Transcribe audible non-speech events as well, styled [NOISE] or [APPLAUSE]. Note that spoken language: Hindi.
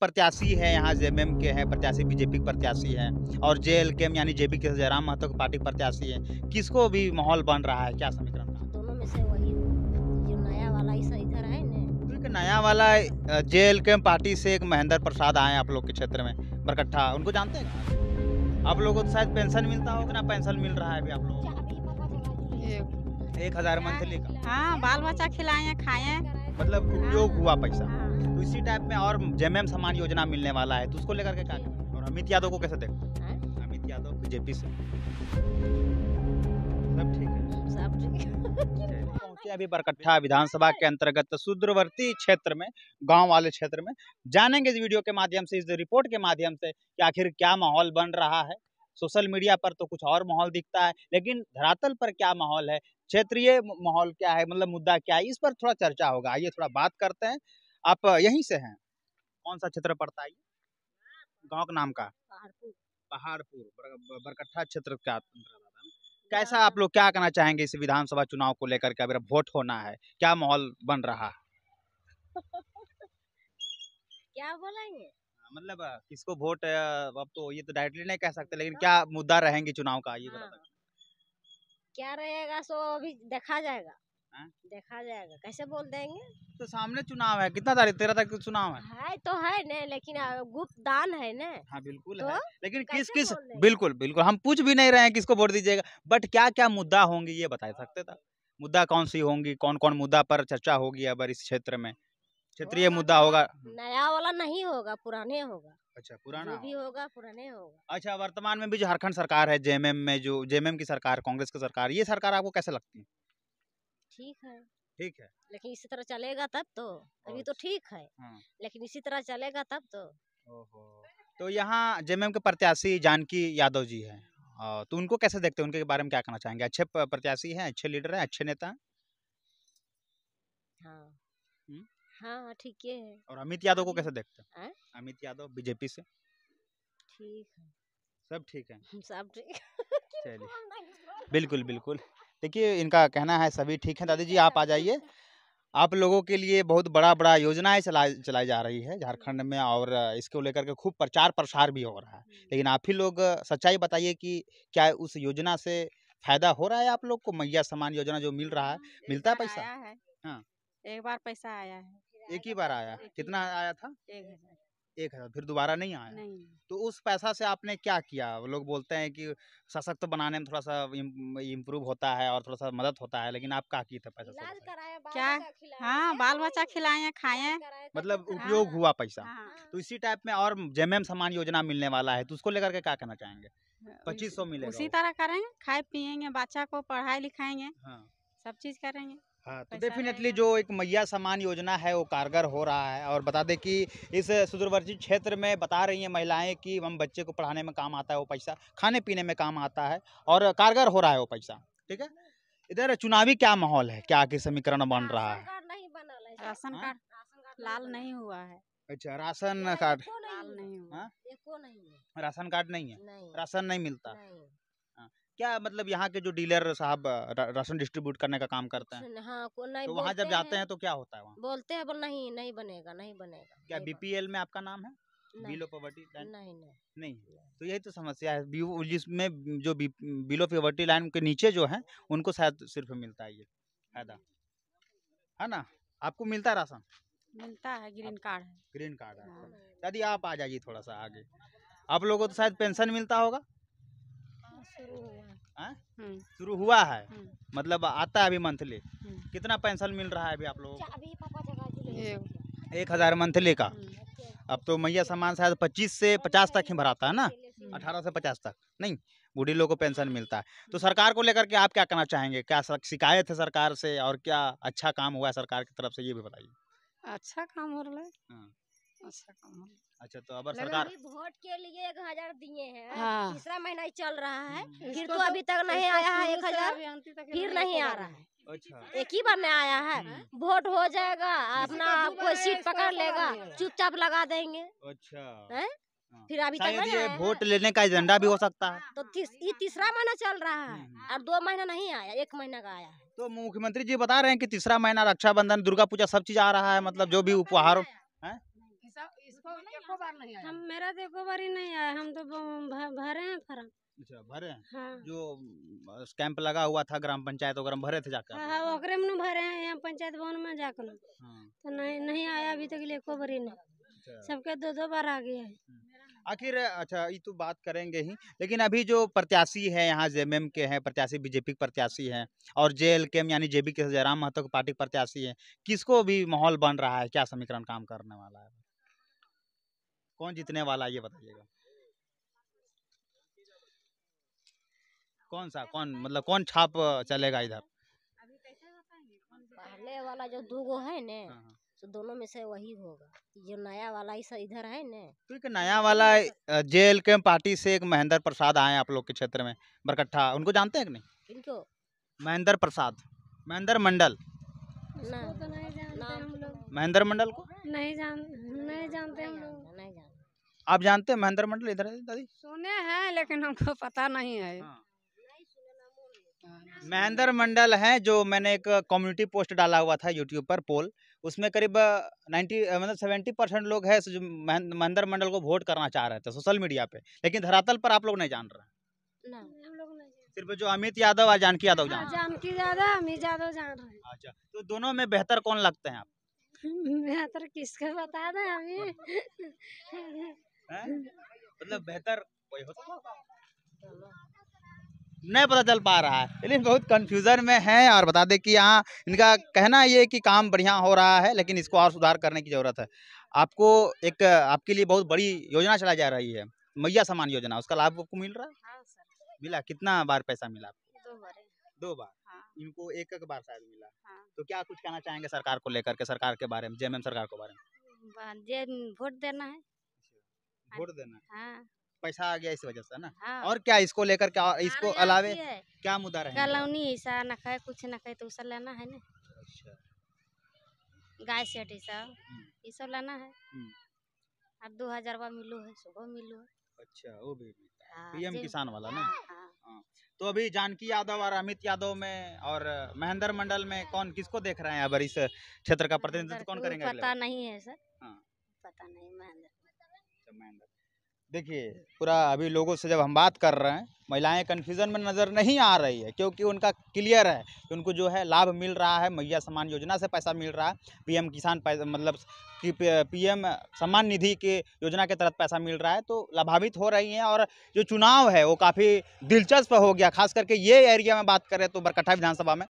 प्रत्याशी हैं यहाँ जे के हैं प्रत्याशी बीजेपी के प्रत्याशी हैं और जे एल के एम यानी जे के जयराम महतो के पार्टी प्रत्याशी हैं किसको भी माहौल बन रहा है क्या समीकरण दोनों में से वही जो नया वाला नया वाला J L K M party से एक महेंद्र प्रसाद आए आप लोग के क्षेत्र में बरकट्ठा उनको जानते हैं आप लोगों को शायद पेंशन मिलता हो कितना पेंशन मिल रहा है अभी आप लोगों को एक हजार मंथली का हाँ बाल बच्चा खिलाए खाए मतलब हाँ, उपयोग हुआ हाँ। पैसा तो इसी टाइप में और एम सम्मान योजना मिलने वाला है तो उसको लेकर के क्या और अमित यादव को कैसे देखते हैं हाँ। अमित यादव बीजेपी से सब ठीक है सब अभी बरकट्ठा विधानसभा के अंतर्गत सुदूरवर्ती क्षेत्र में गांव वाले क्षेत्र में जानेंगे इस वीडियो के माध्यम से इस रिपोर्ट के माध्यम से कि आखिर क्या माहौल बन रहा है सोशल मीडिया पर तो कुछ और माहौल दिखता है लेकिन धरातल पर क्या माहौल है क्षेत्रीय माहौल क्या है मतलब मुद्दा क्या है इस पर थोड़ा चर्चा होगा आइए थोड़ा बात करते हैं आप यहीं से हैं कौन सा क्षेत्र पड़ता है गांव का नाम का पहाड़पुर बरकट्ठा क्षेत्र का कैसा आप लोग क्या कहना चाहेंगे इस विधानसभा चुनाव को लेकर के अगर वोट होना है क्या माहौल बन रहा है [LAUGHS] क्या बोलेंगे हाँ, मतलब किसको वोट अब तो ये तो डायरेक्टली नहीं कह सकते लेकिन हाँ। क्या मुद्दा रहेंगे चुनाव का ये हाँ। बता क्या रहेगा सो अभी देखा जाएगा है? हाँ? देखा जाएगा कैसे बोल देंगे तो सामने चुनाव है कितना तारीख तेरह तारीख को चुनाव है है तो है न लेकिन गुप्त दान है न हाँ बिल्कुल तो है लेकिन किस किस बिल्कुल बिल्कुल हम पूछ भी नहीं रहे हैं किसको वोट दीजिएगा बट क्या क्या मुद्दा होंगे ये बता सकते था मुद्दा कौन सी होंगी कौन कौन मुद्दा पर चर्चा होगी अब इस क्षेत्र में क्षेत्रीय मुद्दा तो होगा नया वाला नहीं होगा पुराने होगा अच्छा पुराना जो भी होगा पुराने होगा अच्छा वर्तमान में भी जो झारखंड सरकार है जेएमएम में जो जेएमएम की सरकार कांग्रेस की सरकार ये सरकार आपको कैसे लगती है ठीक है ठीक है लेकिन इसी तरह चलेगा तब तो अभी तो अच्छा। ठीक है हाँ। लेकिन इसी तरह चलेगा तब तो तो यहाँ जेएमएम के प्रत्याशी जानकी यादव जी है तो उनको कैसे देखते हैं उनके बारे में क्या कहना चाहेंगे अच्छे प्रत्याशी हैं अच्छे लीडर हैं अच्छे नेता हैं हाँ हाँ, हाँ ठीक है और अमित यादव को कैसे देखते हैं अमित यादव बीजेपी से ठीक है सब ठीक है सब ठीक चलिए [LAUGHS] बिल्कुल बिल्कुल देखिए इनका कहना है सभी ठीक है दादी जी आप आ जाइए आप लोगों के लिए बहुत बड़ा बड़ा योजनाएं चलाई चलाई जा रही है झारखंड में और इसको लेकर के खूब प्रचार प्रसार भी हो रहा है हम्म। लेकिन आप ही लोग सच्चाई बताइए कि क्या उस योजना से फायदा हो रहा है आप लोग को मैया समान योजना जो मिल रहा है हाँ, मिलता पैसा है हाँ एक बार पैसा आया है एक ही बार आया कितना आया था एक हजार फिर दोबारा नहीं आया नहीं। तो उस पैसा से आपने क्या किया लोग बोलते हैं कि सशक्त बनाने में थोड़ा सा इम्प्रूव होता है और थोड़ा सा मदद होता है लेकिन आप क्या किए थे पैसा क्या हाँ बाल बच्चा खिलाए खाए मतलब उपयोग हाँ, हुआ पैसा हाँ। तो इसी टाइप में और जेम समान योजना मिलने वाला है तो उसको लेकर के क्या कहना चाहेंगे हाँ, पच्चीस सौ मिलेगा उसी तरह करेंगे खाए पियेंगे बच्चा को पढ़ाई लिखाएंगे हाँ। सब चीज करेंगे हाँ तो डेफिनेटली जो एक मैया सम्मान योजना है वो कारगर हो रहा है और बता दें कि इस सुदूरवर्ती क्षेत्र में बता रही हैं महिलाएं कि हम बच्चे को पढ़ाने में काम आता है वो पैसा खाने पीने में काम आता है और कारगर हो रहा है वो पैसा ठीक है इधर चुनावी क्या माहौल है क्या आगे समीकरण बन रहा है राशन कार्ड हाँ? लाल नहीं हुआ है अच्छा राशन कार्ड हाँ? नहीं हुआ राशन कार्ड नहीं है राशन नहीं मिलता क्या मतलब यहाँ के जो डीलर साहब राशन डिस्ट्रीब्यूट करने का काम करते हैं हाँ को नहीं तो वहाँ जब जाते हैं तो क्या होता है वहाँ बोलते हैं नहीं नहीं बनेगा नहीं बनेगा क्या बीपीएल में आपका नाम है बिलो पॉवर्टी लाइन नहीं नहीं नहीं तो यही तो समस्या है जिसमें जो बिलो पॉवर्टी लाइन के नीचे जो है उनको शायद सिर्फ मिलता है ये फायदा है ना आपको मिलता है राशन मिलता है ग्रीन कार्ड ग्रीन कार्ड है दादी हाँ। अच्छा। आप आ जाइए थोड़ा सा आगे आप लोगों को तो शायद पेंशन मिलता होगा हाँ? हम्म। शुरू हुआ है हम्म। मतलब आता है अभी मंथली हम्म। कितना पेंशन मिल रहा है अभी आप अच्छा, लोग एक हजार मंथली का अब तो मैया सामान शायद पच्चीस से पचास तक ही भराता है ना अठारह से पचास तक नहीं बूढ़ी लोगों को पेंशन मिलता है तो सरकार को लेकर के आप क्या करना चाहेंगे क्या शिकायत है सरकार से और क्या अच्छा काम हुआ है सरकार की तरफ से ये भी बताइए अच्छा काम हो रहा है हाँ। अच्छा, अच्छा तो अब सरकार वोट के लिए एक हजार दिए हैं हाँ। महीना ही चल रहा है हम्म। फिर तो, तो अभी तक नहीं आया है एक हजार फिर नहीं आ रहा है अच्छा एक ही बार में आया है हम्म। वोट हो जाएगा हम्म। अपना आपको सीट पकड़ लेगा चुपचाप लगा देंगे अच्छा हाँ। फिर अभी तक वोट लेने का एजेंडा भी हो सकता है तो ये तीसरा महीना चल रहा है और दो महीना नहीं आया एक महीना का आया है तो मुख्यमंत्री जी बता रहे हैं कि तीसरा महीना रक्षाबंधन दुर्गा पूजा सब चीज आ रहा है मतलब जो भी उपहार है देखो बार नहीं आया हम मेरा देखो बार ही नहीं आया हम तो भरे हैं फॉर्म अच्छा भरे हैं हाँ। जो कैंप लगा हुआ था ग्राम पंचायत वगैरह भरे थे जाकर हाँ, हाँ ओकरे में भरे हैं यहाँ पंचायत भवन में जाकर हाँ। तो नहीं नहीं आया अभी तक लेको भरी नहीं अच्छा। सबके दो दो बार आ गया है हम्म। आखिर अच्छा ये तो बात करेंगे ही लेकिन अभी जो प्रत्याशी है यहाँ जेएमएम के हैं प्रत्याशी बीजेपी के प्रत्याशी हैं और जे एल के एम यानी जेबी के जयराम महतो के पार्टी प्रत्याशी हैं किसको भी माहौल बन रहा है क्या समीकरण काम करने वाला है कौन जीतने वाला है ये बताइएगा कौन सा कौन मतलब कौन छाप चलेगा इधर पहले वाला जो दो गो है ने हाँ, हाँ। तो दोनों में से वही होगा जो नया वाला इस इधर है ने तो नया वाला जेल के पार्टी से एक महेंद्र प्रसाद आए आप लोग के क्षेत्र में बरकट्ठा उनको जानते हैं कि नहीं किनको महेंद्र प्रसाद महेंद्र मंडल तो महेंद्र मंडल को नहीं जान नहीं जानते हम लोग नहीं जानते आप जानते हैं महेंद्र मंडल इधर है दादी सुने हैं लेकिन हमको पता नहीं है हाँ। महेंद्र मंडल है जो मैंने एक कम्युनिटी पोस्ट डाला हुआ था यूट्यूब पर पोल उसमें करीब 90 मतलब 70 परसेंट लोग हैं जो महेंद्र मंडल को वोट करना चाह रहे थे सोशल मीडिया पे लेकिन धरातल पर आप लोग नहीं जान रहे सिर्फ जो अमित यादव और जानकी यादव हाँ, जानकी यादव अमित यादव जान रहे हैं अच्छा तो दोनों में बेहतर कौन लगते हैं आप बेहतर तो किसको बता दे अभी मतलब बेहतर कोई हो नहीं पता चल पा रहा है लेकिन बहुत कंफ्यूजन में है और बता दे कि यहाँ इनका कहना ये कि काम बढ़िया हो रहा है लेकिन इसको और सुधार करने की ज़रूरत है आपको एक आपके लिए बहुत बड़ी योजना चलाई जा रही है मैया समान योजना उसका लाभ आपको मिल रहा है हाँ, मिला कितना बार पैसा मिला आपको दो बार दो बार इनको एक एक बार शायद मिला हाँ। तो क्या कुछ कहना चाहेंगे सरकार को लेकर के सरकार के बारे में जेएमएम सरकार को बारे में वोट देना है अच्छा, वोट देना हाँ। पैसा आ गया इस वजह से ना हाँ। और क्या इसको लेकर क्या इसको अलावे क्या मुद्दा रहे कलोनी ऐसा न खाए कुछ न खाए तो उसे लेना है ना अच्छा। गाय सेठ ऐसा ये हम्म। लेना है हम्म। अब दो हजार मिलो है सुबह मिलो अच्छा वो भी हाँ, पीएम किसान वाला ना हाँ। हाँ। तो अभी जानकी यादव और अमित यादव में और महेंद्र मंडल में कौन किसको देख रहे हैं अब इस क्षेत्र का प्रतिनिधित्व कौन करेंगे पता नहीं है सर हाँ। पता नहीं महेंद्र अच्छा, महेंद्र देखिए पूरा अभी लोगों से जब हम बात कर रहे हैं महिलाएं कन्फ्यूज़न में नज़र नहीं आ रही है क्योंकि उनका क्लियर है कि उनको जो है लाभ मिल रहा है मैया सम्मान योजना से पैसा मिल रहा है पीएम किसान पैसा मतलब कि पीएम सम्मान निधि के योजना के तहत पैसा मिल रहा है तो लाभावित हो रही हैं और जो चुनाव है वो काफ़ी दिलचस्प हो गया खास करके ये एरिया में बात करें तो बरकट्ठा विधानसभा में